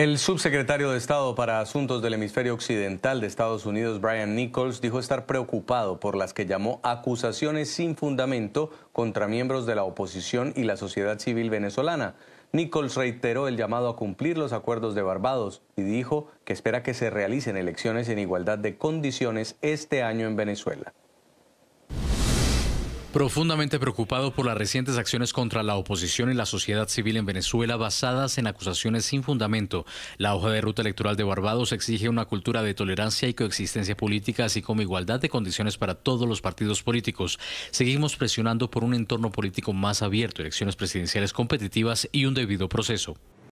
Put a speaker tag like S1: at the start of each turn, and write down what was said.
S1: El subsecretario de Estado para Asuntos del Hemisferio Occidental de Estados Unidos, Brian Nichols, dijo estar preocupado por las que llamó acusaciones sin fundamento contra miembros de la oposición y la sociedad civil venezolana. Nichols reiteró el llamado a cumplir los acuerdos de Barbados y dijo que espera que se realicen elecciones en igualdad de condiciones este año en Venezuela.
S2: Profundamente preocupado por las recientes acciones contra la oposición y la sociedad civil en Venezuela basadas en acusaciones sin fundamento, la hoja de ruta electoral de Barbados exige una cultura de tolerancia y coexistencia política, así como igualdad de condiciones para todos los partidos políticos. Seguimos presionando por un entorno político más abierto, elecciones presidenciales competitivas y un debido proceso.